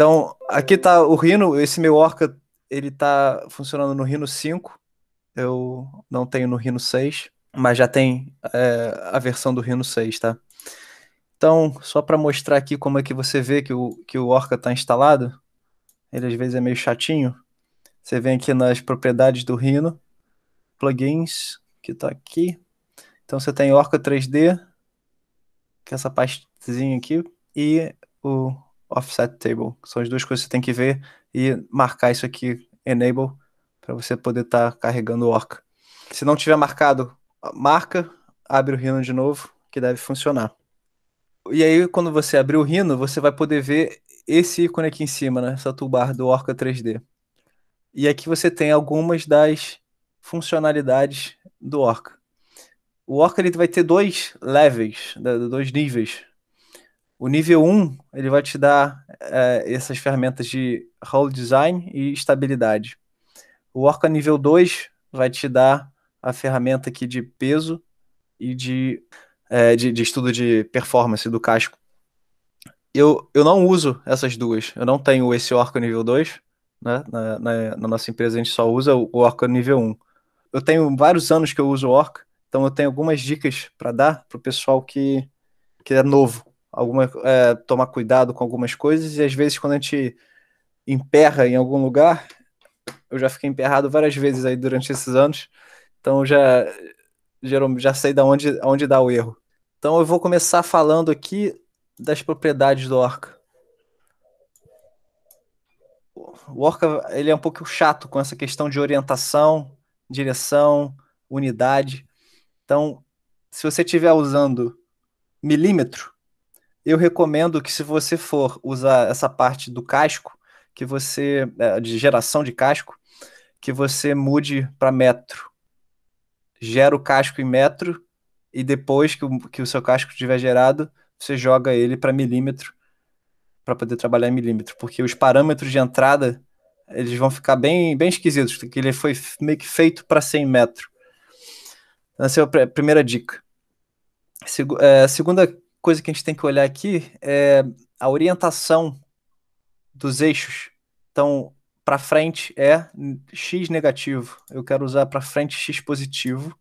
Então, aqui tá o Rhino, esse meu Orca, ele tá funcionando no Rhino 5. Eu não tenho no Rhino 6, mas já tem é, a versão do Rhino 6, tá? Então, só para mostrar aqui como é que você vê que o, que o Orca está instalado, ele às vezes é meio chatinho. Você vem aqui nas propriedades do Rhino, plugins, que está aqui. Então você tem Orca 3D, que é essa partezinha aqui, e o offset table, são as duas coisas que você tem que ver e marcar isso aqui enable para você poder estar tá carregando o orca. Se não tiver marcado, marca, abre o Rhino de novo, que deve funcionar. E aí, quando você abrir o Rhino, você vai poder ver esse ícone aqui em cima, né? essa toolbar do Orca 3D. E aqui você tem algumas das funcionalidades do Orca. O Orca ele vai ter dois levels, né? dois níveis o nível 1 ele vai te dar é, essas ferramentas de role design e estabilidade. O Orca nível 2 vai te dar a ferramenta aqui de peso e de, é, de, de, estudo de performance do casco. Eu, eu não uso essas duas. Eu não tenho esse Orca nível 2. Né? Na, na, na nossa empresa a gente só usa o Orca nível 1. Eu tenho vários anos que eu uso o Orca, então eu tenho algumas dicas para dar para o pessoal que, que é novo alguma, é, tomar cuidado com algumas coisas, e às vezes quando a gente emperra em algum lugar, eu já fiquei emperrado várias vezes aí durante esses anos, então já, já sei de onde, onde dá o erro. Então eu vou começar falando aqui das propriedades do Orca. O Orca ele é um pouco chato com essa questão de orientação, direção, unidade. Então, se você estiver usando milímetro, eu recomendo que se você for usar essa parte do casco, que você é, de geração de casco, que você mude para metro. Gera o casco em metro e depois que o, que o seu casco estiver gerado, você joga ele para milímetro para poder trabalhar em milímetro, porque os parâmetros de entrada eles vão ficar bem bem esquisitos, porque ele foi meio que feito para em metro. Essa é a primeira dica. Segu é, segunda coisa que a gente tem que olhar aqui é a orientação dos eixos. Então, para frente é x negativo. Eu quero usar para frente x positivo.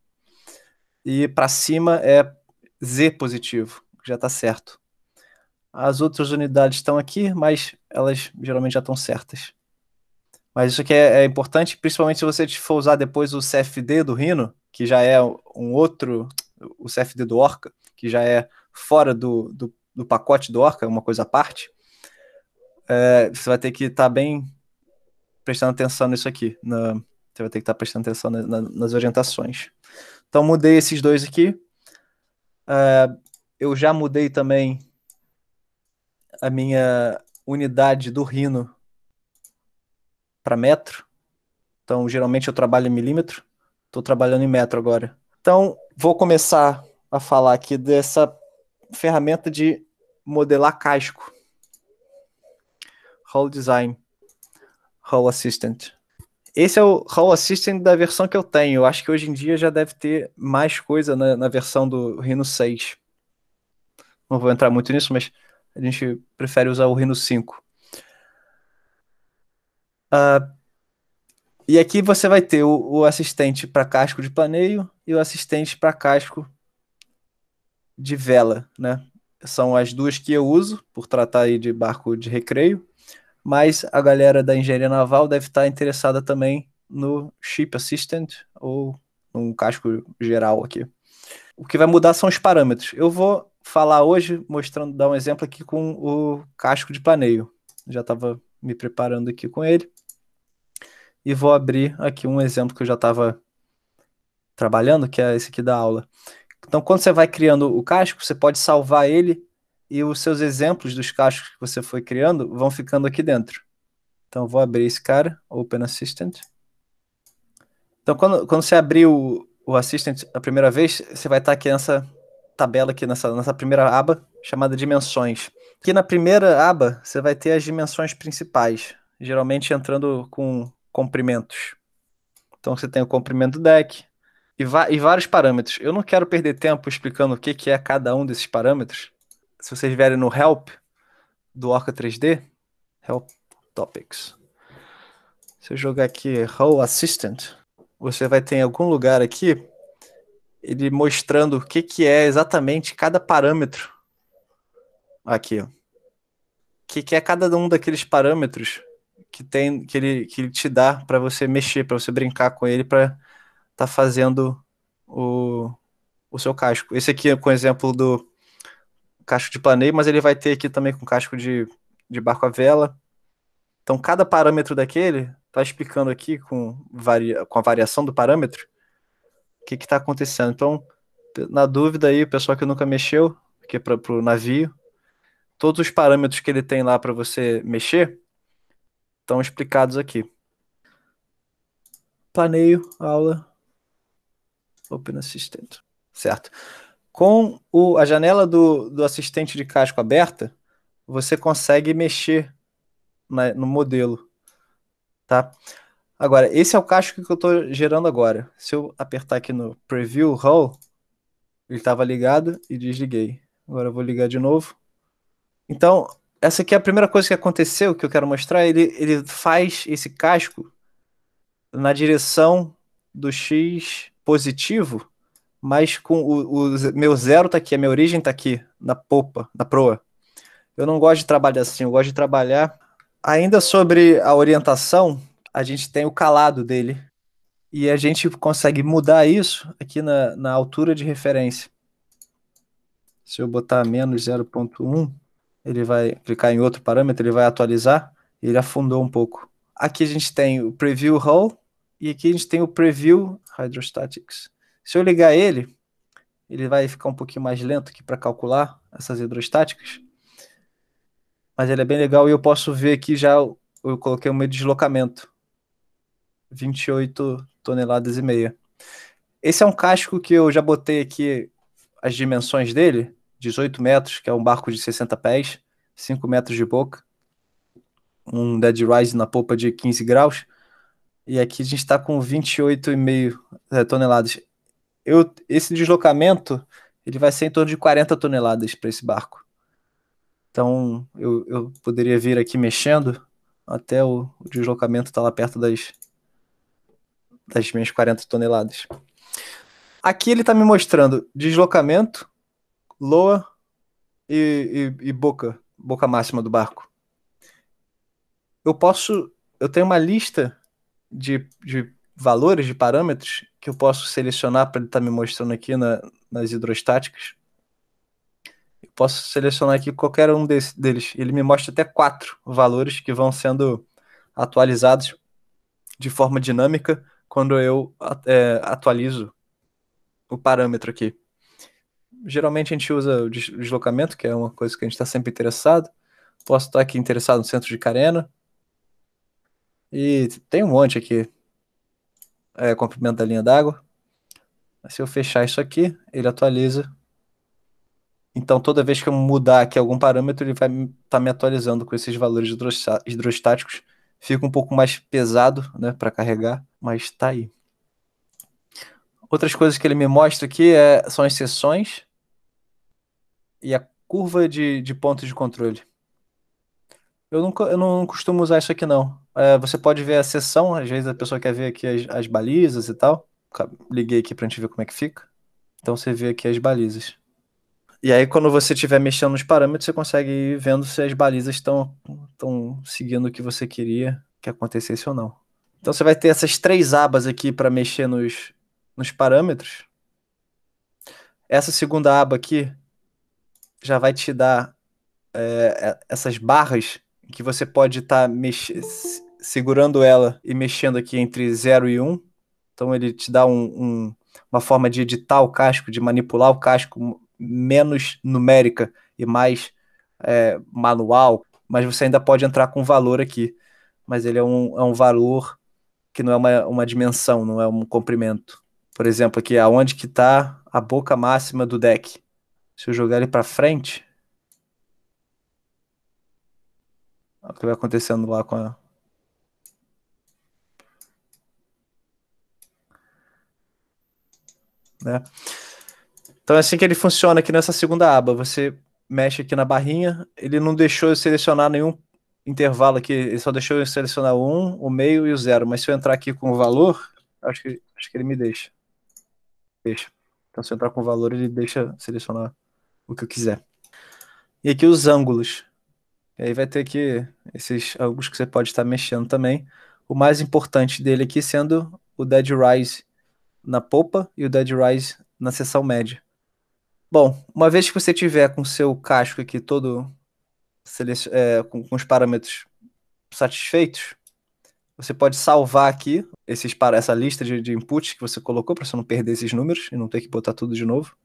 E para cima é z positivo. Já está certo. As outras unidades estão aqui, mas elas geralmente já estão certas. Mas isso aqui é, é, importante, principalmente se você for usar depois o CFD do Rhino, que já é um outro, o CFD do Orca, que já é fora do, do, do pacote do Orca, uma coisa à parte, é, você vai ter que estar tá bem prestando atenção nisso aqui. Na, você vai ter que estar tá prestando atenção na, na, nas orientações. Então, mudei esses dois aqui. É, eu já mudei também a minha unidade do rino para metro. Então, geralmente eu trabalho em milímetro. Estou trabalhando em metro agora. Então, vou começar a falar aqui dessa ferramenta de modelar casco. Hull Design. Hull Assistant. Esse é o Hull Assistant da versão que eu tenho. Eu acho que hoje em dia já deve ter mais coisa na, na versão do Rhino 6. Não vou entrar muito nisso, mas a gente prefere usar o Rhino 5. Uh, ah, e aqui você vai ter o, o assistente para casco de planeio e o assistente para casco de vela, né? São as duas que eu uso, por tratar aí de barco de recreio, mas a galera da engenharia naval deve estar interessada também no Ship Assistant ou num casco geral aqui. O que vai mudar são os parâmetros. Eu vou falar hoje, mostrando, dar um exemplo aqui com o casco de planeio. Já estava me preparando aqui com ele. E vou abrir aqui um exemplo que eu já estava trabalhando, que é esse aqui da aula. Então, quando você vai criando o casco, você pode salvar ele e os seus exemplos dos cascos que você foi criando vão ficando aqui dentro. Então, vou abrir esse cara, Open Assistant. Então, quando, quando você abrir o, o Assistant a primeira vez, você vai estar aqui nessa tabela, aqui nessa, nessa primeira aba, chamada Dimensões. Aqui na primeira aba, você vai ter as dimensões principais, geralmente entrando com comprimentos. Então, você tem o comprimento do deck, e, e, vários parâmetros. Eu não quero perder tempo explicando o que, que é cada um desses parâmetros. Se vocês vierem no help do Orca 3D, help topics. Se eu jogar aqui row assistant, você vai ter em algum lugar aqui ele mostrando o que, que é exatamente cada parâmetro aqui, o Que, que é cada um daqueles parâmetros que tem que ele, que ele te dá para você mexer, para você brincar com ele, para tá fazendo o, o seu casco. Esse aqui é com exemplo do casco de planeio, mas ele vai ter aqui também com casco de, de barco à vela. Então, cada parâmetro daquele está explicando aqui com, varia, com a variação do parâmetro o que está acontecendo. Então, na dúvida aí, o pessoal que nunca mexeu, que é para o navio, todos os parâmetros que ele tem lá para você mexer estão explicados aqui. Planeio, aula Open Assistant. Certo. Com o, a janela do, do assistente de casco aberta, você consegue mexer na, no modelo. Tá? Agora, esse é o casco que eu estou gerando agora. Se eu apertar aqui no Preview Hall, ele estava ligado e desliguei. Agora eu vou ligar de novo. Então, essa aqui é a primeira coisa que aconteceu, que eu quero mostrar. Ele, ele faz esse casco na direção do X positivo, mas com o, o meu zero tá aqui, a minha origem tá aqui, na popa, na proa. Eu não gosto de trabalhar assim, eu gosto de trabalhar. Ainda sobre a orientação, a gente tem o calado dele. E a gente consegue mudar isso aqui na, na altura de referência. Se eu botar menos 0.1, ele vai clicar em outro parâmetro, ele vai atualizar, ele afundou um pouco. Aqui a gente tem o preview roll, e aqui a gente tem o Preview Hydrostatics. Se eu ligar ele, ele vai ficar um pouquinho mais lento aqui para calcular essas hidrostáticas. Mas ele é bem legal e eu posso ver aqui já, eu coloquei o meu deslocamento. 28 toneladas e meia. Esse é um casco que eu já botei aqui as dimensões dele, 18 metros, que é um barco de 60 pés, 5 metros de boca, um dead rise na popa de 15 graus. E aqui a gente está com 28,5 é, toneladas. Eu, esse deslocamento ele vai ser em torno de 40 toneladas para esse barco. Então eu, eu poderia vir aqui mexendo até o, o deslocamento estar tá lá perto das, das minhas 40 toneladas. Aqui ele está me mostrando deslocamento, loa e, e, e boca, boca máxima do barco. Eu posso, eu tenho uma lista de, de valores, de parâmetros que eu posso selecionar para ele estar tá me mostrando aqui na, nas hidrostáticas. Eu posso selecionar aqui qualquer um desse, deles. Ele me mostra até quatro valores que vão sendo atualizados de forma dinâmica quando eu é, atualizo o parâmetro aqui. Geralmente a gente usa o deslocamento, que é uma coisa que a gente está sempre interessado. Posso estar aqui interessado no centro de carena, e tem um monte aqui. É, comprimento da linha d'água. Se eu fechar isso aqui, ele atualiza. Então, toda vez que eu mudar aqui algum parâmetro, ele vai estar tá me atualizando com esses valores hidrostáticos. Fica um pouco mais pesado né, para carregar, mas está aí. Outras coisas que ele me mostra aqui é, são as seções e a curva de, de pontos de controle. Eu, nunca, eu não costumo usar isso aqui, não é, você pode ver a sessão, às vezes a pessoa quer ver aqui as, as balizas e tal. Liguei aqui pra gente ver como é que fica. Então você vê aqui as balizas. E aí, quando você estiver mexendo nos parâmetros, você consegue ir vendo se as balizas estão seguindo o que você queria que acontecesse ou não. Então você vai ter essas três abas aqui para mexer nos, nos parâmetros. Essa segunda aba aqui já vai te dar é, é essas barras que você pode estar tá mexendo segurando ela e mexendo aqui entre 0 e 1. Um. Então ele te dá um, um, uma forma de editar o casco, de manipular o casco menos numérica e mais é, manual, mas você ainda pode entrar com valor aqui. Mas ele é um, é um valor que não é uma, uma dimensão, não é um comprimento. Por exemplo, aqui aonde que está a boca máxima do deck. Se eu jogar ele para frente, o que vai acontecendo lá com a, né? Então é assim que ele funciona aqui nessa segunda aba. Você mexe aqui na barrinha, ele não deixou eu selecionar nenhum intervalo aqui, ele só deixou eu selecionar o 1, o meio e o zero. Mas se eu entrar aqui com o valor, acho que, acho que ele me deixa. Deixa. Então se eu entrar com o valor, ele deixa selecionar o que eu quiser. E aqui os ângulos. E aí vai ter aqui esses ângulos que você pode estar mexendo também. O mais importante dele aqui sendo o Dead Rise, na polpa e o Dead Rise na sessão média. Bom, uma vez que você tiver com seu casco aqui todo é, com, com, os parâmetros satisfeitos, você pode salvar aqui esses, essa lista de, de inputs que você colocou para você não perder esses números e não ter que botar tudo de novo.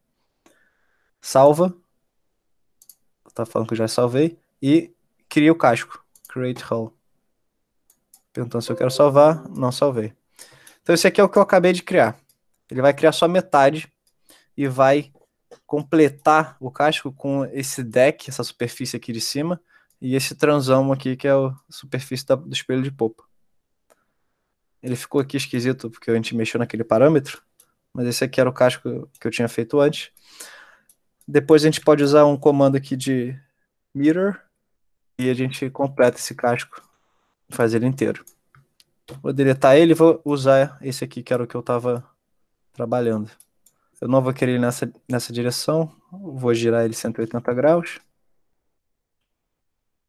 Salva. Tá falando que eu já salvei. E cria o casco. Create Hull. Perguntando se eu quero salvar, não salvei. Então esse aqui é o que eu acabei de criar. Ele vai criar só metade e vai completar o casco com esse deck, essa superfície aqui de cima, e esse transão aqui, que é a superfície da, do espelho de popa. Ele ficou aqui esquisito, porque a gente mexeu naquele parâmetro, mas esse aqui era o casco que eu tinha feito antes. Depois a gente pode usar um comando aqui de mirror, e a gente completa esse casco, faz ele inteiro. Vou deletar ele e vou usar esse aqui, que era o que eu estava trabalhando. Eu não vou querer ir nessa, nessa direção, vou girar ele 180 graus.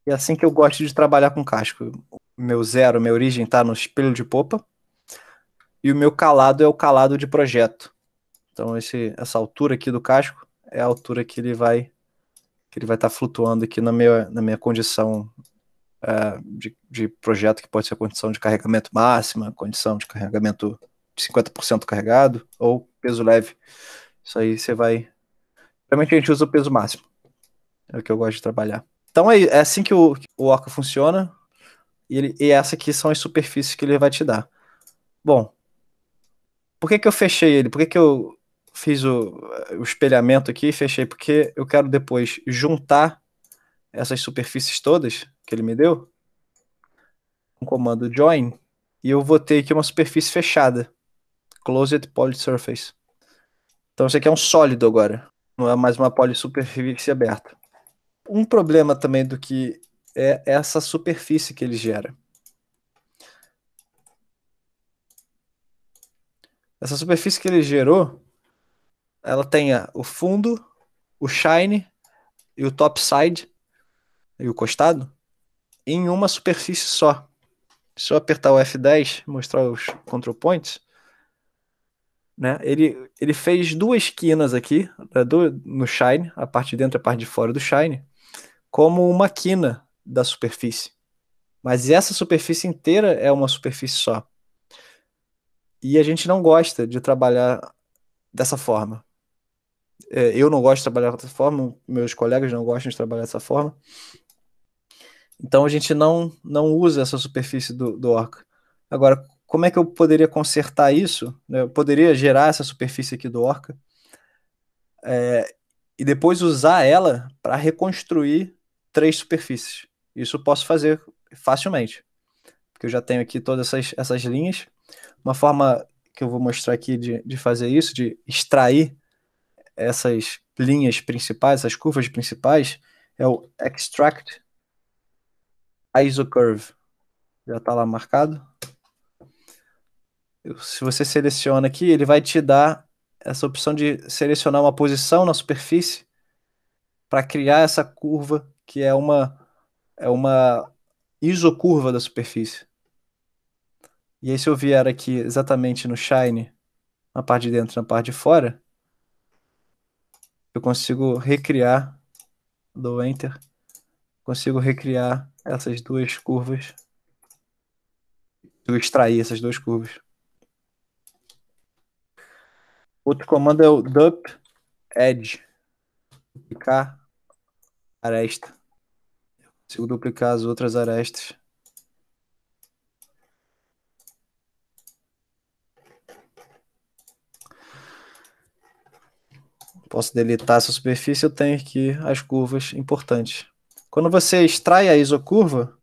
E é assim que eu gosto de trabalhar com casco. Meu zero, minha origem está no espelho de popa. E o meu calado é o calado de projeto. Então esse, essa altura aqui do casco é a altura que ele vai que ele vai estar tá flutuando aqui na minha, na minha condição eh, de, de projeto, que pode ser condição de carregamento máxima, condição de carregamento 50% carregado ou peso leve. Isso aí você vai. Realmente a gente usa o peso máximo. É o que eu gosto de trabalhar. Então é, é assim que o, o Oca funciona. E, ele, e essa aqui são as superfícies que ele vai te dar. Bom, por que, que eu fechei ele? Por que, que eu fiz o, o espelhamento aqui e fechei? Porque eu quero depois juntar essas superfícies todas que ele me deu. Um comando join. E eu vou ter aqui uma superfície fechada. Closed Poly Surface. Então isso aqui é um sólido agora, não é mais uma polissuperfície aberta. Um problema também do que é essa superfície que ele gera. Essa superfície que ele gerou, ela tem o fundo, o shine e o topside e o costado em uma superfície só. Se eu apertar o F10, mostrar os control points, né? Ele, ele fez duas quinas aqui né, do, no Shine, a parte de dentro e a parte de fora do Shine, como uma quina da superfície. Mas essa superfície inteira é uma superfície só. E a gente não gosta de trabalhar dessa forma. É, eu não gosto de trabalhar dessa forma, meus colegas não gostam de trabalhar dessa forma. Então a gente não, não usa essa superfície do, do orca. Agora, como é que eu poderia consertar isso? Né? Eu poderia gerar essa superfície aqui do Orca é, e depois usar ela para reconstruir três superfícies. Isso eu posso fazer facilmente, porque eu já tenho aqui todas essas, essas linhas. Uma forma que eu vou mostrar aqui de, de fazer isso, de extrair essas linhas principais, essas curvas principais, é o Extract Isocurve. Já está lá marcado se você seleciona aqui, ele vai te dar essa opção de selecionar uma posição na superfície para criar essa curva que é uma é uma isocurva da superfície. E aí se eu vier aqui exatamente no shine, na parte de dentro, na parte de fora, eu consigo recriar do enter, consigo recriar essas duas curvas, eu extrair essas duas curvas. Outro comando é o dup edge. Duplicar aresta. Eu consigo duplicar as outras arestas. Posso deletar essa superfície, eu tenho aqui as curvas importantes. Quando você extrai a isocurva,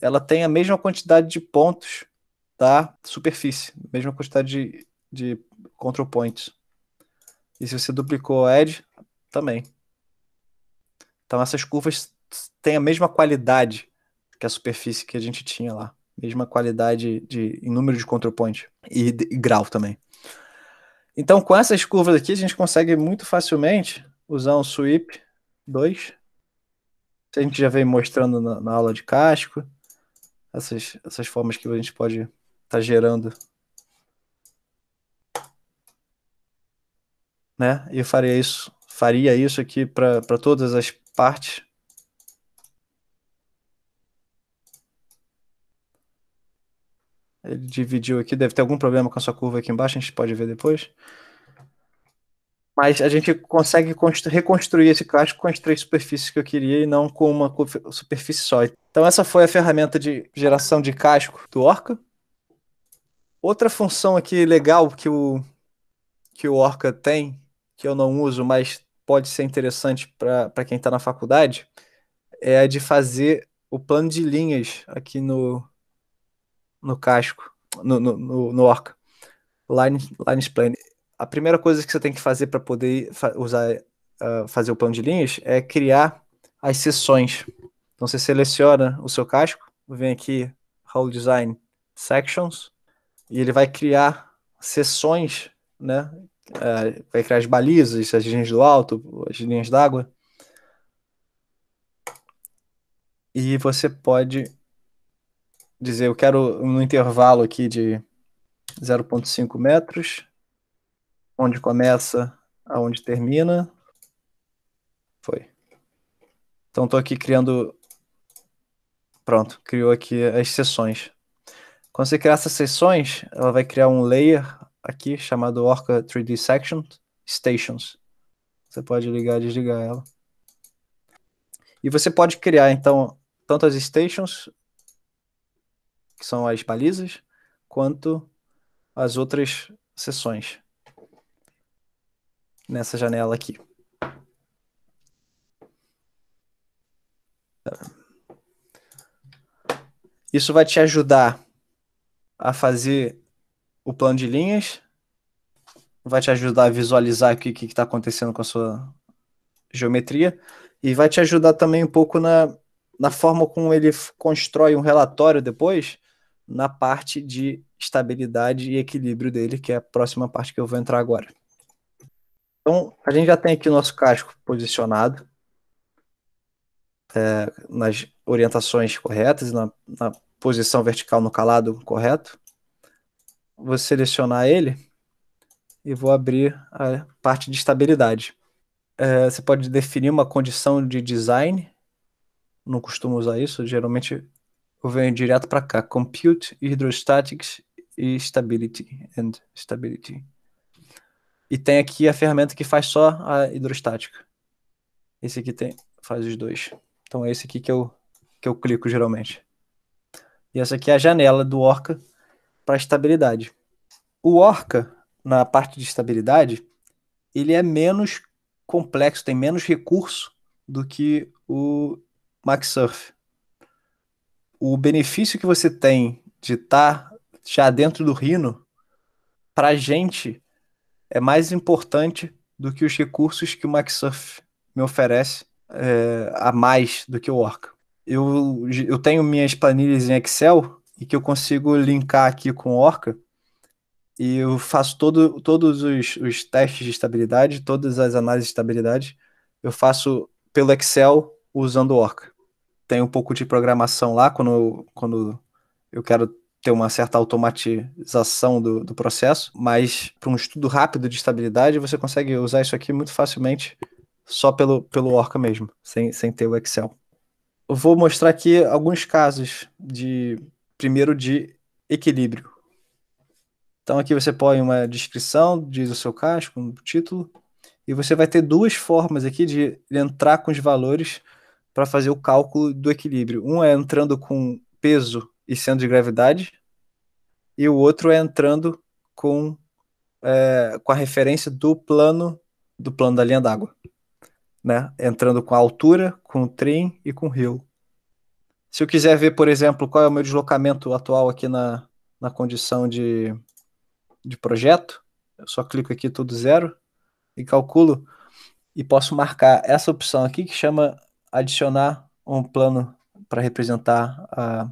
ela tem a mesma quantidade de pontos da superfície, mesma quantidade de de control points. E se você duplicou edge, também. Então essas curvas têm a mesma qualidade que a superfície que a gente tinha lá. Mesma qualidade de, em número de control points e, e grau também. Então com essas curvas aqui a gente consegue muito facilmente usar um sweep 2. A gente já vem mostrando na, na aula de casco. Essas, essas formas que a gente pode estar tá gerando né? E faria isso, faria isso aqui para todas as partes. Ele dividiu aqui, deve ter algum problema com a sua curva aqui embaixo, a gente pode ver depois. Mas a gente consegue reconstruir esse clássico com as três superfícies que eu queria e não com uma superfície só. Então essa foi a ferramenta de geração de casco do Orca. Outra função aqui legal que o, que o Orca tem que eu não uso, mas pode ser interessante para quem está na faculdade, é a de fazer o plano de linhas aqui no, no casco, no, no, no, no Orca. Line, line Plan. A primeira coisa que você tem que fazer para poder fa usar, uh, fazer o plano de linhas é criar as seções. Então você seleciona o seu casco, vem aqui, Whole Design Sections, e ele vai criar seções né, é, vai criar as balizas, as linhas do alto, as linhas d'água. E você pode dizer, eu quero um intervalo aqui de 0,5 metros, onde começa, aonde termina. Foi. Então estou aqui criando. Pronto, criou aqui as seções. Quando você criar essas seções, ela vai criar um layer aqui chamado Orca 3D Section Stations. Você pode ligar e desligar ela. E você pode criar, então, tanto as stations, que são as balizas, quanto as outras seções nessa janela aqui. Isso vai te ajudar a fazer o plano de linhas, vai te ajudar a visualizar o que está acontecendo com a sua geometria e vai te ajudar também um pouco na, na forma como ele constrói um relatório depois na parte de estabilidade e equilíbrio dele, que é a próxima parte que eu vou entrar agora. Então, a gente já tem aqui o nosso casco posicionado é, nas orientações corretas, na, na posição vertical no calado correto vou selecionar ele e vou abrir a parte de estabilidade. É, você pode definir uma condição de design. Não costumo usar isso, geralmente eu venho direto para cá. Compute Hydrostatics e Stability. And stability. E tem aqui a ferramenta que faz só a hidrostática. Esse aqui tem, faz os dois. Então é esse aqui que eu, que eu clico geralmente. E essa aqui é a janela do Orca para estabilidade. O Orca, na parte de estabilidade, ele é menos complexo, tem menos recurso do que o MaxSurf. O benefício que você tem de estar tá já dentro do Rhino, para a gente, é mais importante do que os recursos que o MaxSurf me oferece é, a mais do que o Orca. Eu, eu tenho minhas planilhas em Excel e que eu consigo linkar aqui com Orca. E eu faço todo, todos os, os testes de estabilidade, todas as análises de estabilidade, eu faço pelo Excel usando Orca. Tem um pouco de programação lá quando eu, quando eu quero ter uma certa automatização do, do processo, mas para um estudo rápido de estabilidade, você consegue usar isso aqui muito facilmente só pelo, pelo Orca mesmo, sem, sem ter o Excel. Eu vou mostrar aqui alguns casos de primeiro de equilíbrio. Então aqui você põe uma descrição, diz o seu casco, um título, e você vai ter duas formas aqui de entrar com os valores para fazer o cálculo do equilíbrio. Um é entrando com peso e centro de gravidade, e o outro é entrando com, é, com a referência do plano do plano da linha d'água, né? Entrando com a altura, com o trem e com o rio se eu quiser ver, por exemplo, qual é o meu deslocamento atual aqui na, na condição de, de projeto, eu só clico aqui tudo zero e calculo e posso marcar essa opção aqui que chama adicionar um plano para representar a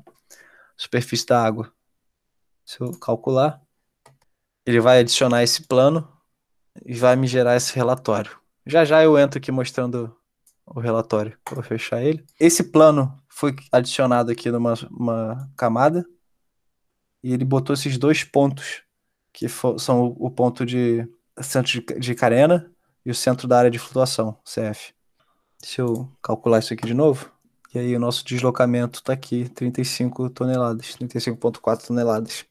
superfície da água. Se eu calcular, ele vai adicionar esse plano e vai me gerar esse relatório. Já já eu entro aqui mostrando o relatório. Vou fechar ele. Esse plano foi adicionado aqui numa uma camada e ele botou esses dois pontos que for, são o, o, ponto de centro de, de carena e o centro da área de flutuação, CF. Se eu calcular isso aqui de novo. E aí o nosso deslocamento está aqui, 35 toneladas, 35.4 toneladas,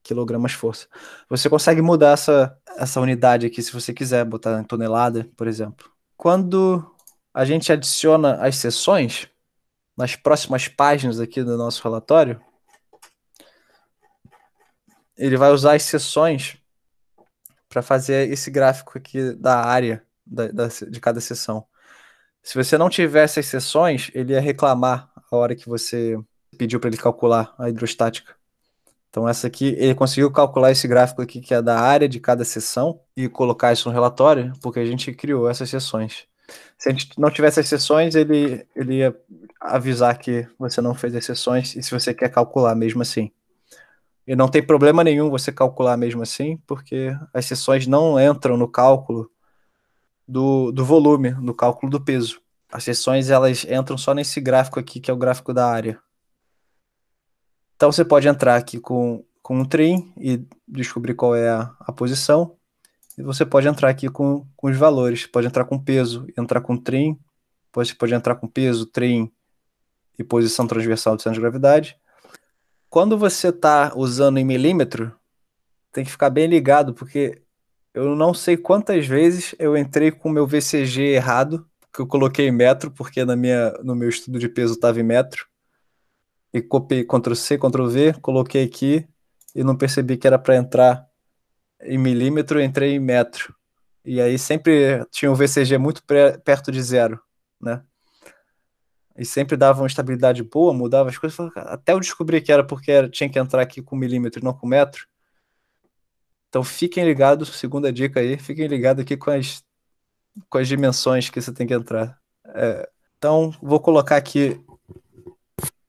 quilogramas força. Você consegue mudar essa, essa unidade aqui se você quiser, botar em tonelada, por exemplo. Quando a gente adiciona as seções, nas próximas páginas aqui do nosso relatório, ele vai usar as sessões para fazer esse gráfico aqui da área da, da, de cada seção. Se você não tivesse as sessões ele ia reclamar a hora que você pediu para ele calcular a hidrostática. Então essa aqui, ele conseguiu calcular esse gráfico aqui que é da área de cada seção e colocar isso no relatório, porque a gente criou essas sessões se a gente não tivesse as sessões, ele, ele ia avisar que você não fez as sessões e se você quer calcular mesmo assim. E não tem problema nenhum você calcular mesmo assim, porque as sessões não entram no cálculo do, do volume, no cálculo do peso. As sessões elas entram só nesse gráfico aqui, que é o gráfico da área. Então você pode entrar aqui com, com um trim e descobrir qual é a, a posição. E você pode entrar aqui com, com os valores, pode entrar com peso, entrar com trim, pode, pode entrar com peso, trim e posição transversal do centro de gravidade. Quando você está usando em milímetro, tem que ficar bem ligado, porque eu não sei quantas vezes eu entrei com o meu VCG errado, que eu coloquei em metro, porque na minha, no meu estudo de peso estava em metro. E copiei Ctrl C, Ctrl V, coloquei aqui e não percebi que era para entrar em milímetro, entrei em metro. E aí sempre tinha um VCG muito perto de zero, né? E sempre dava uma estabilidade boa, mudava as coisas. Até eu descobri que era porque tinha que entrar aqui com milímetro e não com metro. Então fiquem ligados, segunda dica aí, fiquem ligados aqui com as, com as dimensões que você tem que entrar. É, então vou colocar aqui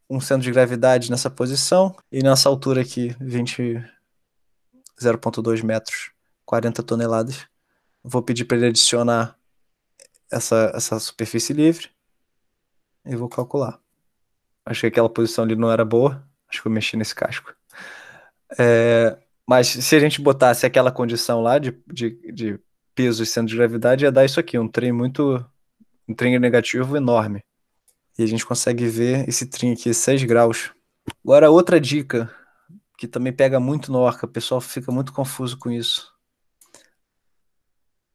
um centro de gravidade nessa posição e nessa altura aqui, 20, 0,2 metros, 40 toneladas. Vou pedir para ele adicionar essa, essa superfície livre e vou calcular. Acho que aquela posição ali não era boa, acho que eu mexi nesse casco. É, mas se a gente botasse aquela condição lá de, de, de peso e centro de gravidade, ia dar isso aqui, um trem muito. um trem negativo enorme. E a gente consegue ver esse trem aqui, 6 graus. Agora, outra dica que também pega muito no Orca, o pessoal fica muito confuso com isso.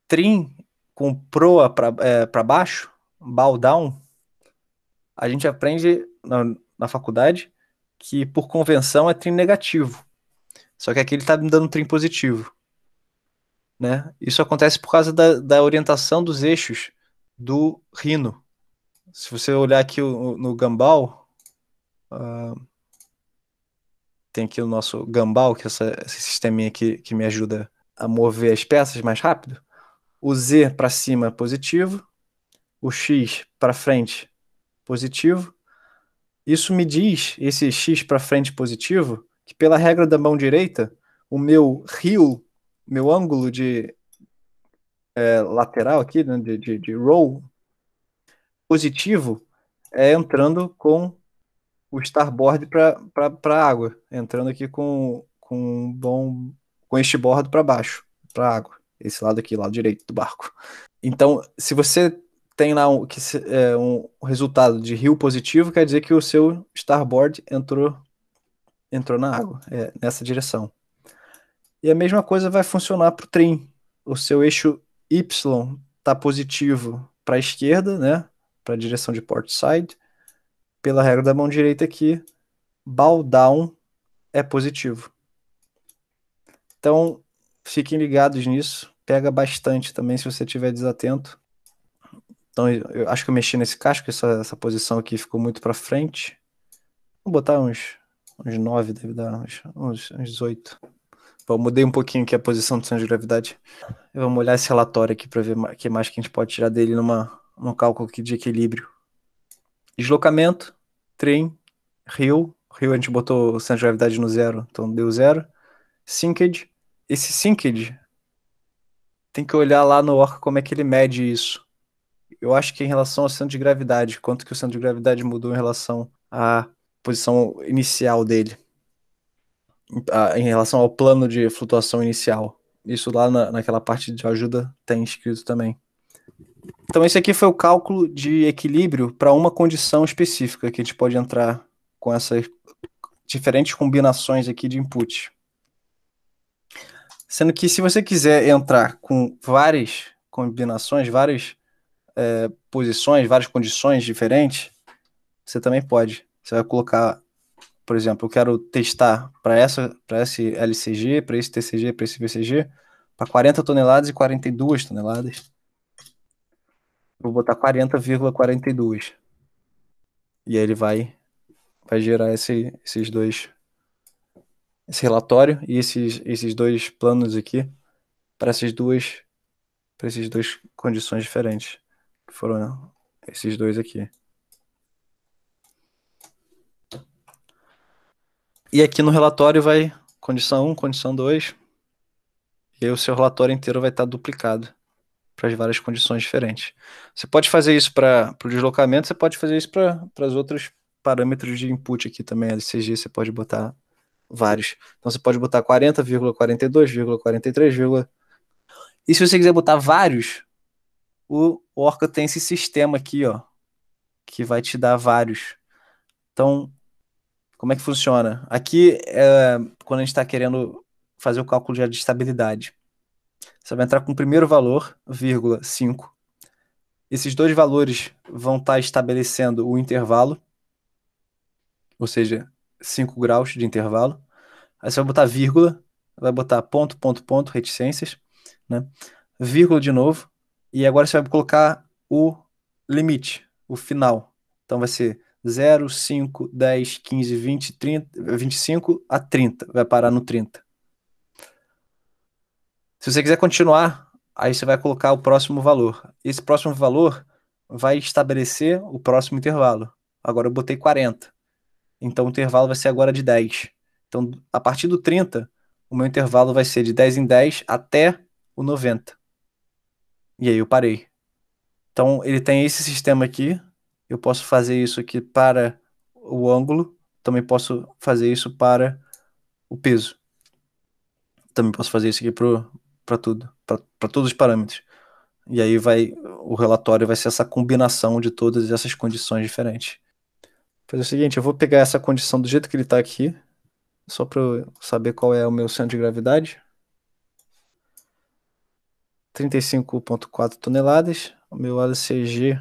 Trim com proa para é, pra down. a gente aprende na, na, faculdade que por convenção é trim negativo. Só que aqui ele está me dando trim positivo. Né? Isso acontece por causa da, da orientação dos eixos do rino. Se você olhar aqui no, no gambal, uh, ah, tem aqui o nosso Gambal, que é essa, esse sisteminha aqui que me ajuda a mover as peças mais rápido. O Z para cima positivo, o X para frente positivo. Isso me diz, esse X para frente positivo, que pela regra da mão direita, o meu rio, meu ângulo de é, lateral aqui, né, de, de, de roll positivo, é entrando com o starboard para água, entrando aqui com, com um bom com este bordo para baixo, para água, esse lado aqui, lado direito do barco. Então, se você tem lá um, que, é, um resultado de rio positivo, quer dizer que o seu starboard entrou entrou na água, é, nessa direção. E a mesma coisa vai funcionar para o trim. O seu eixo Y está positivo para a esquerda, né, para a direção de port side, pela regra da mão direita aqui, ball down é positivo. Então, fiquem ligados nisso. Pega bastante também se você estiver desatento. Então, eu acho que eu mexi nesse casco, essa, essa posição aqui ficou muito para frente. Vou botar uns, uns 9, deve dar uns, uns, 18. Bom, mudei um pouquinho aqui a posição do centro de gravidade. Vamos olhar esse relatório aqui para ver o que mais que a gente pode tirar dele numa, num cálculo aqui de equilíbrio. Deslocamento, trem, rio. Rio a gente botou o centro de gravidade no zero, então deu zero. Sinkage. Esse sinkage tem que olhar lá no Orca como é que ele mede isso. Eu acho que em relação ao centro de gravidade, quanto que o centro de gravidade mudou em relação à posição inicial dele, ah, em relação ao plano de flutuação inicial. Isso lá na, naquela parte de ajuda tem escrito também. Então, esse aqui foi o cálculo de equilíbrio para uma condição específica, que a gente pode entrar com essas diferentes combinações aqui de input. Sendo que se você quiser entrar com várias combinações, várias é, posições, várias condições diferentes, você também pode. Você vai colocar, por exemplo, eu quero testar para essa, para esse LCG, para esse TCG, para esse VCG, para 40 toneladas e 42 toneladas vou botar 40,42. E aí ele vai, vai gerar esse, esses dois, esse relatório e esses, esses dois planos aqui para essas duas, para essas duas condições diferentes, que foram esses dois aqui. E aqui no relatório vai condição 1, condição 2, e aí o seu relatório inteiro vai estar duplicado para as várias condições diferentes. Você pode fazer isso para o deslocamento, você pode fazer isso para os outros parâmetros de input aqui também, LCG, você pode botar vários. Então você pode botar 40, 42, 43, e se você quiser botar vários, o Orca tem esse sistema aqui, ó, que vai te dar vários. Então, como é que funciona? Aqui é quando a gente está querendo fazer o cálculo de estabilidade. Você vai entrar com o primeiro valor, vírgula 5. Esses dois valores vão estar tá estabelecendo o intervalo, ou seja, 5 graus de intervalo. Aí você vai botar vírgula, vai botar ponto, ponto, ponto, reticências, né? Vírgula de novo, e agora você vai colocar o limite, o final. Então vai ser 0, 5, 10, 15, 20, 30, 25 a 30, vai parar no 30. Se você quiser continuar, aí você vai colocar o próximo valor. Esse próximo valor vai estabelecer o próximo intervalo. Agora eu botei 40. Então o intervalo vai ser agora de 10. Então, a partir do 30, o meu intervalo vai ser de 10 em 10 até o 90. E aí eu parei. Então, ele tem esse sistema aqui. Eu posso fazer isso aqui para o ângulo. Também posso fazer isso para o peso. Também posso fazer isso aqui para tudo, para todos os parâmetros. E aí vai o relatório vai ser essa combinação de todas essas condições diferentes. Vou fazer é, é o seguinte, eu vou pegar essa condição do jeito que ele está aqui, só para eu saber qual é o meu centro de gravidade. 35.4 toneladas. O meu LCG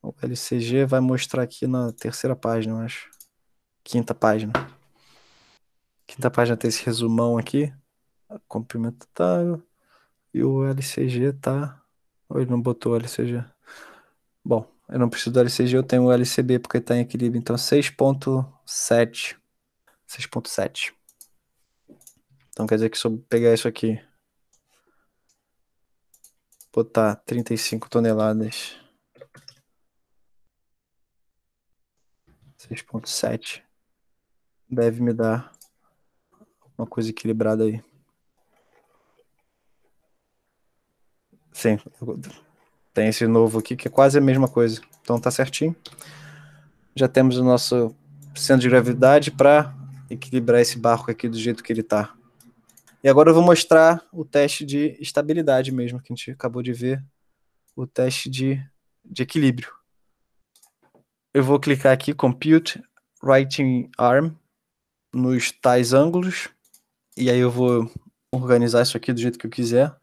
o LCG vai mostrar aqui na terceira página, eu acho. Quinta página. Quinta página tem esse resumão aqui. O comprimento tá. E o LCG tá. Ou ele não botou o LCG? Bom, eu não preciso do LCG, eu tenho o LCB porque tá em equilíbrio. Então 6.7. 6.7. Então quer dizer que se eu pegar isso aqui, botar 35 toneladas, 6.7, deve me dar uma coisa equilibrada aí. Sim, tem esse novo aqui que é quase a mesma coisa. Então tá certinho. Já temos o nosso centro de gravidade para equilibrar esse barco aqui do jeito que ele tá. E agora eu vou mostrar o teste de estabilidade mesmo, que a gente acabou de ver. O teste de, de equilíbrio. Eu vou clicar aqui, Compute Writing Arm, nos tais ângulos. E aí eu vou organizar isso aqui do jeito que eu quiser.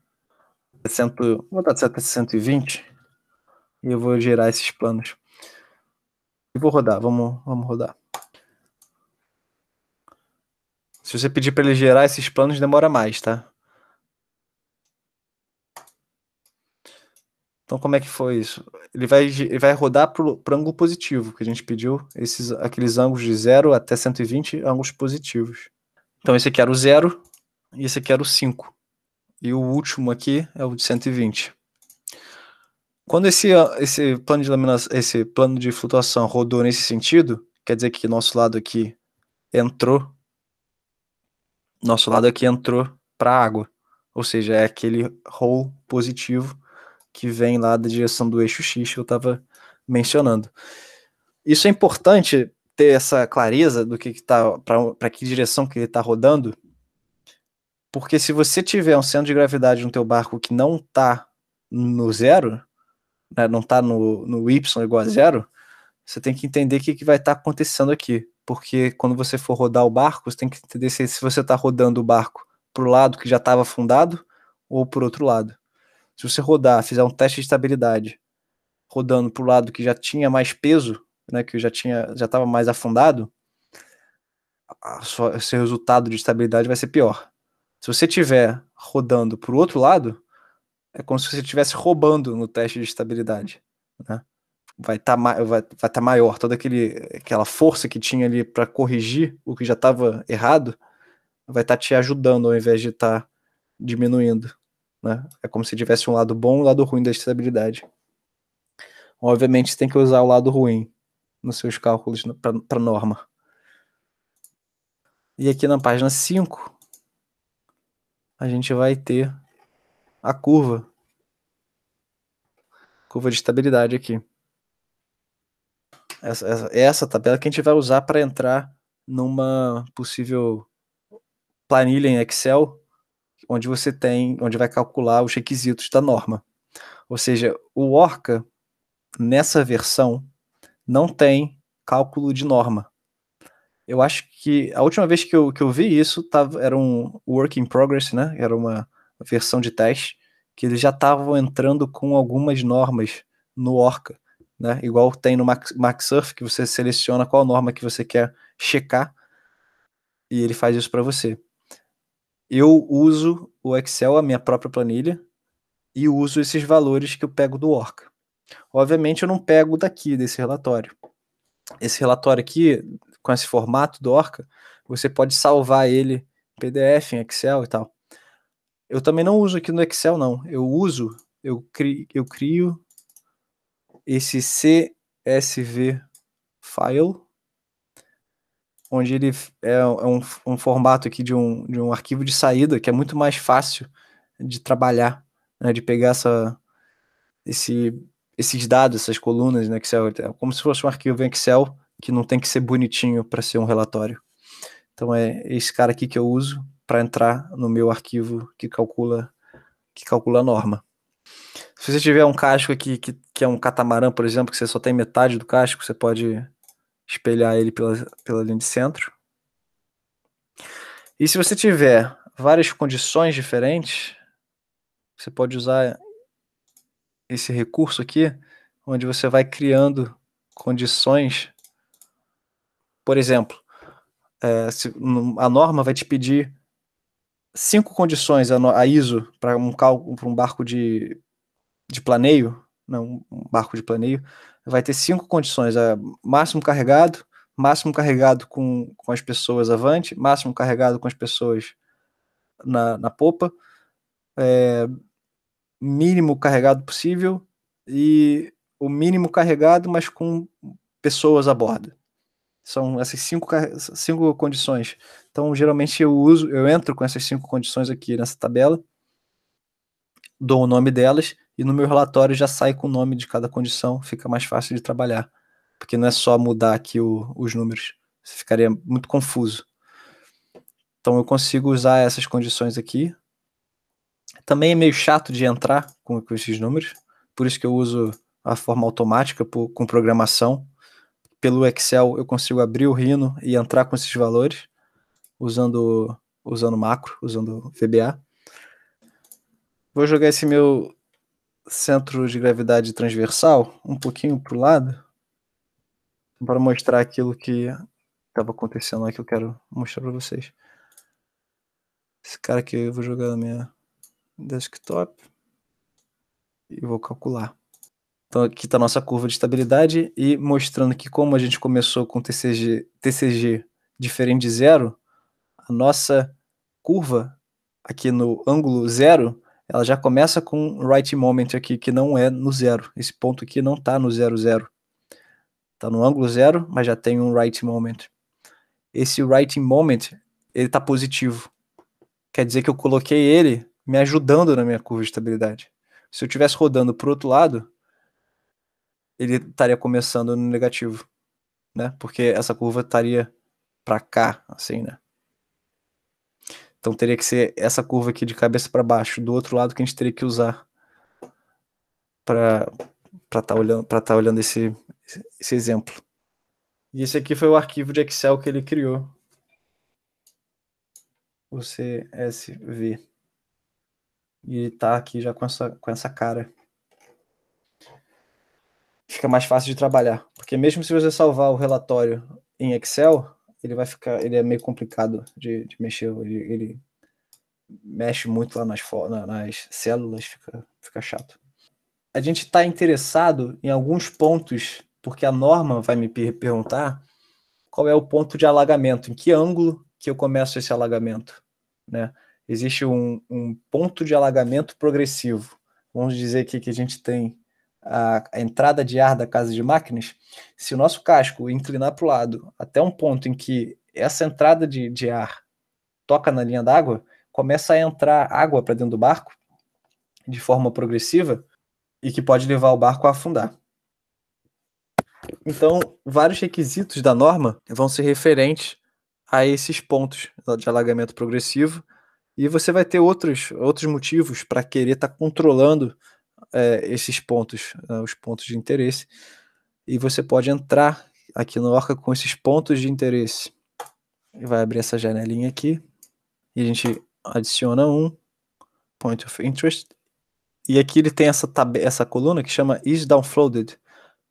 100, vou dar seta 120 e eu vou gerar esses planos. E vou rodar, vamos, vamos rodar. Se você pedir para ele gerar esses planos, demora mais, tá? Então, como é que foi isso? Ele vai, ele vai rodar para o ângulo positivo, que a gente pediu esses, aqueles ângulos de 0 até 120, ângulos positivos. Então, esse aqui era o 0 e esse aqui era o 5. E o último aqui é o de 120. Quando esse, esse, plano de laminação, esse plano de flutuação rodou nesse sentido, quer dizer que nosso lado aqui entrou. Nosso lado aqui entrou para a água. Ou seja, é aquele roll positivo que vem lá da direção do eixo X que eu estava mencionando. Isso é importante ter essa clareza do que está, para que direção que ele está rodando, porque se você tiver um centro de gravidade no teu barco que não tá no zero, né, não tá no, no Y igual a zero, você tem que entender o que, que vai estar tá acontecendo aqui. Porque quando você for rodar o barco, você tem que entender se, se você está rodando o barco para o lado que já estava afundado ou o outro lado. Se você rodar, fizer um teste de estabilidade, rodando para o lado que já tinha mais peso, né, que já tinha, já estava mais afundado, sua, seu resultado de estabilidade vai ser pior. Se você tiver rodando para o outro lado, é como se você estivesse roubando no teste de estabilidade. Né? Vai estar tá, vai, vai tá maior, toda aquele, aquela força que tinha ali para corrigir o que já estava errado, vai estar tá te ajudando ao invés de estar tá diminuindo. Né? É como se tivesse um lado bom e um lado ruim da estabilidade. Obviamente, você tem que usar o lado ruim nos seus cálculos para norma. E aqui na página 5, a gente vai ter a curva. Curva de estabilidade aqui. Essa, essa, essa tabela que a gente vai usar para entrar numa possível planilha em Excel, onde você tem, onde vai calcular os requisitos da norma. Ou seja, o Orca, nessa versão, não tem cálculo de norma eu acho que a última vez que eu, que eu vi isso tava, era um work in progress, né? Era uma versão de teste que eles já estavam entrando com algumas normas no Orca, né? Igual tem no MaxSurf que você seleciona qual norma que você quer checar e ele faz isso para você. Eu uso o Excel, a minha própria planilha, e uso esses valores que eu pego do Orca. Obviamente eu não pego daqui desse relatório. Esse relatório aqui com esse formato do Orca, você pode salvar ele em PDF, em Excel e tal. Eu também não uso aqui no Excel, não. Eu uso, eu crio, eu crio esse CSV file, onde ele é, é um, um, formato aqui de um, de um arquivo de saída que é muito mais fácil de trabalhar, né, de pegar essa, esse, esses dados, essas colunas no Excel, é como se fosse um arquivo em Excel que não tem que ser bonitinho para ser um relatório. Então é esse cara aqui que eu uso para entrar no meu arquivo que calcula que calcula a norma. Se você tiver um casco aqui que, que é um catamarã, por exemplo, que você só tem metade do casco, você pode espelhar ele pela, pela linha de centro. E se você tiver várias condições diferentes, você pode usar esse recurso aqui, onde você vai criando condições por exemplo, é, se, a norma vai te pedir cinco condições, a, a ISO, para um, um barco de, de planeio, não, né, um barco de planeio, vai ter cinco condições, a é, máximo carregado, máximo carregado com, com as pessoas avante, máximo carregado com as pessoas na, na popa, é, mínimo carregado possível e o mínimo carregado, mas com pessoas a bordo. São essas cinco, cinco condições. Então, geralmente eu uso, eu entro com essas cinco condições aqui nessa tabela, dou o nome delas e no meu relatório já sai com o nome de cada condição, fica mais fácil de trabalhar, porque não é só mudar aqui o, os números, ficaria muito confuso. Então eu consigo usar essas condições aqui. Também é meio chato de entrar com, com esses números, por isso que eu uso a forma automática por, com programação, pelo Excel eu consigo abrir o Rhino e entrar com esses valores usando usando macro, usando VBA. Vou jogar esse meu centro de gravidade transversal um pouquinho para o lado para mostrar aquilo que estava acontecendo lá que eu quero mostrar para vocês. Esse cara aqui eu vou jogar na minha desktop e vou calcular. Então aqui está a nossa curva de estabilidade e mostrando que como a gente começou com TCG, TCG diferente de zero, a nossa curva aqui no ângulo zero, ela já começa com right moment aqui, que não é no zero. Esse ponto aqui não está no zero zero. Está no ângulo zero, mas já tem um right moment. Esse right moment, ele está positivo. Quer dizer que eu coloquei ele me ajudando na minha curva de estabilidade. Se eu estivesse rodando para o outro lado, ele estaria começando no negativo, né? Porque essa curva estaria para cá, assim, né? Então teria que ser essa curva aqui de cabeça para baixo, do outro lado que a gente teria que usar para estar tá olhando, pra tá olhando esse, esse exemplo. E esse aqui foi o arquivo de Excel que ele criou. O CSV. E ele tá aqui já com essa, com essa cara fica mais fácil de trabalhar. Porque mesmo se você salvar o relatório em Excel, ele vai ficar, ele é meio complicado de, de mexer, ele, ele, mexe muito lá nas, nas células, fica, fica chato. A gente está interessado em alguns pontos, porque a norma vai me perguntar qual é o ponto de alagamento, em que ângulo que eu começo esse alagamento, né? Existe um, um ponto de alagamento progressivo. Vamos dizer aqui que a gente tem a, a entrada de ar da casa de máquinas, se o nosso casco inclinar para o lado até um ponto em que essa entrada de, de ar toca na linha d'água, começa a entrar água para dentro do barco de forma progressiva e que pode levar o barco a afundar. Então, vários requisitos da norma vão ser referentes a esses pontos de alagamento progressivo e você vai ter outros, outros motivos para querer estar tá controlando é, esses pontos, né, os pontos de interesse, e você pode entrar aqui no Orca com esses pontos de interesse. E vai abrir essa janelinha aqui, e a gente adiciona um, Point of Interest, e aqui ele tem essa, essa coluna que chama Is Downloaded,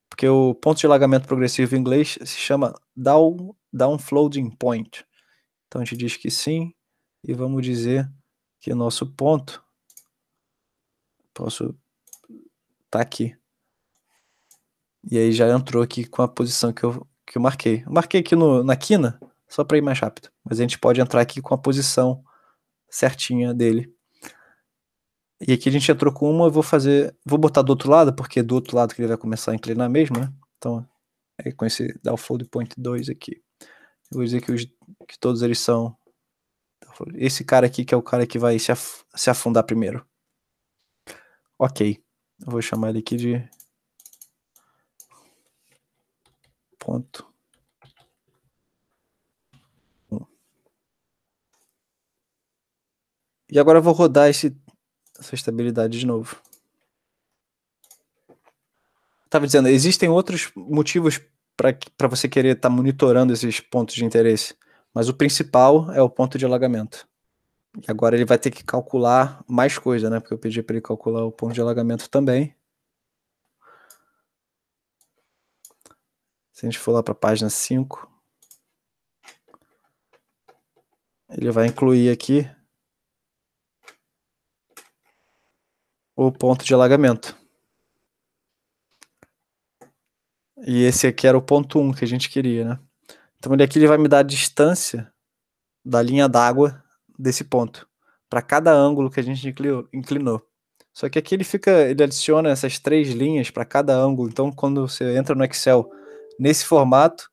porque o ponto de alagamento progressivo em inglês se chama down, Downloading Point. Então a gente diz que sim, e vamos dizer que o nosso ponto, posso tá aqui. E aí já entrou aqui com a posição que eu, que eu marquei. Eu marquei aqui no, na quina, só para ir mais rápido. Mas a gente pode entrar aqui com a posição certinha dele. E aqui a gente entrou com uma, eu vou fazer, vou botar do outro lado, porque é do outro lado que ele vai começar a inclinar mesmo, né? Então, é com esse fold point 2 aqui. Eu vou dizer que, os, que todos eles são esse cara aqui que é o cara que vai se, af se afundar primeiro. Ok. Eu vou chamar ele aqui de ponto. Um. E agora eu vou rodar esse, essa estabilidade de novo. Estava dizendo, existem outros motivos para você querer estar tá monitorando esses pontos de interesse, mas o principal é o ponto de alagamento. E agora ele vai ter que calcular mais coisa, né? Porque eu pedi para ele calcular o ponto de alagamento também. Se a gente for lá para a página 5, ele vai incluir aqui o ponto de alagamento. E esse aqui era o ponto 1 um que a gente queria, né? Então ele aqui ele vai me dar a distância da linha d'água desse ponto, para cada ângulo que a gente inclinou. Só que aqui ele fica, ele adiciona essas três linhas para cada ângulo. Então, quando você entra no Excel nesse formato,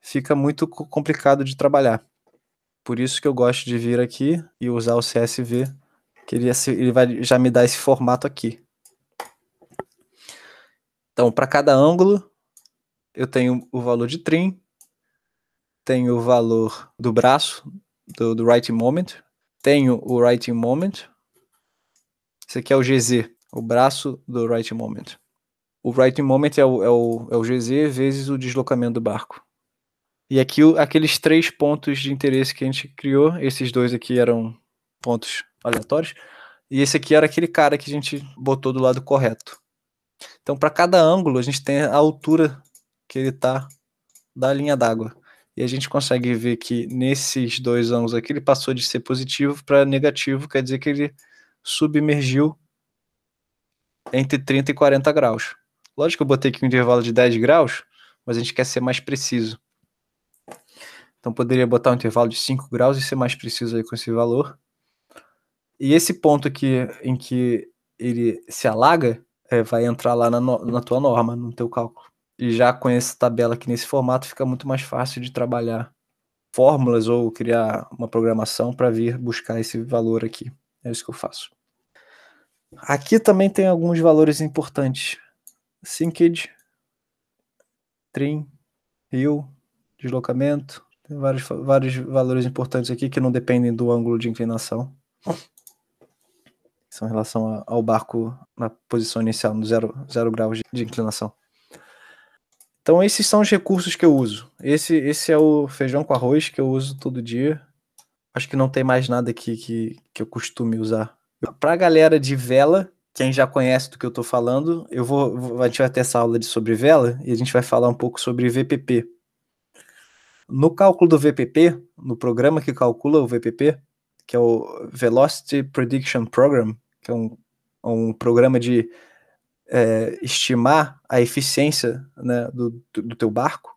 fica muito complicado de trabalhar. Por isso que eu gosto de vir aqui e usar o CSV, que ele, assim, ele vai já me dar esse formato aqui. Então, para cada ângulo, eu tenho o valor de trim, tenho o valor do braço, do, do Writing Moment. Tenho o Writing Moment. Esse aqui é o GZ, o braço do Writing Moment. O Writing Moment é o, é o, é o GZ vezes o deslocamento do barco. E aqui aqueles três pontos de interesse que a gente criou, esses dois aqui eram pontos aleatórios, e esse aqui era aquele cara que a gente botou do lado correto. Então, para cada ângulo, a gente tem a altura que ele está da linha d'água. E a gente consegue ver que nesses dois anos aqui ele passou de ser positivo para negativo, quer dizer que ele submergiu entre 30 e 40 graus. Lógico que eu botei aqui um intervalo de 10 graus, mas a gente quer ser mais preciso. Então poderia botar um intervalo de 5 graus e ser mais preciso aí com esse valor. E esse ponto aqui em que ele se alaga é, vai entrar lá na, no, na tua norma, no teu cálculo já com essa tabela aqui nesse formato, fica muito mais fácil de trabalhar fórmulas ou criar uma programação para vir buscar esse valor aqui. É isso que eu faço. Aqui também tem alguns valores importantes. Sinkage, trim, rio, deslocamento. Tem vários, vários valores importantes aqui que não dependem do ângulo de inclinação. São em relação ao barco na posição inicial, no zero, zero graus de, de inclinação. Então esses são os recursos que eu uso. Esse, esse é o feijão com arroz que eu uso todo dia. Acho que não tem mais nada aqui que, que eu costume usar. Para a galera de vela, quem já conhece do que eu estou falando, eu vou, a gente vai ter essa aula de sobre vela e a gente vai falar um pouco sobre VPP. No cálculo do VPP, no programa que calcula o VPP, que é o Velocity Prediction Program, que é um, um programa de é, estimar a eficiência né, do, do teu barco,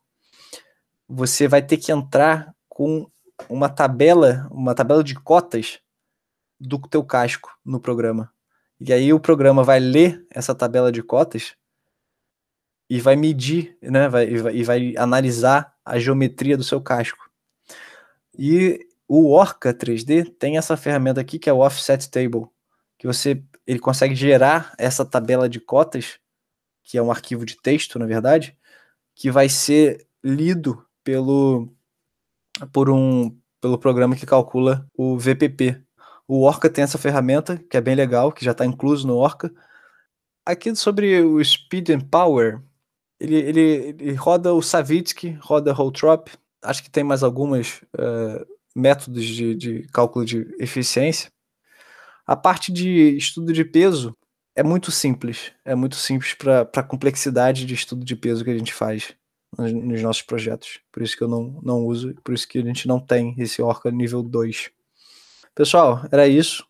você vai ter que entrar com uma tabela, uma tabela de cotas do teu casco no programa. E aí o programa vai ler essa tabela de cotas e vai medir, né, vai, e, vai, e vai analisar a geometria do seu casco. E o Orca 3D tem essa ferramenta aqui que é o Offset Table, que você ele consegue gerar essa tabela de cotas, que é um arquivo de texto, na verdade, que vai ser lido pelo por um pelo programa que calcula o VPP. O Orca tem essa ferramenta, que é bem legal, que já está incluso no Orca. Aqui sobre o Speed and Power, ele, ele, ele roda o Savitsky, roda Holtrop, acho que tem mais algumas uh, métodos de, de cálculo de eficiência. A parte de estudo de peso é muito simples. É muito simples para a complexidade de estudo de peso que a gente faz nos, nos, nossos projetos. Por isso que eu não, não uso, por isso que a gente não tem esse Orca nível 2. Pessoal, era isso.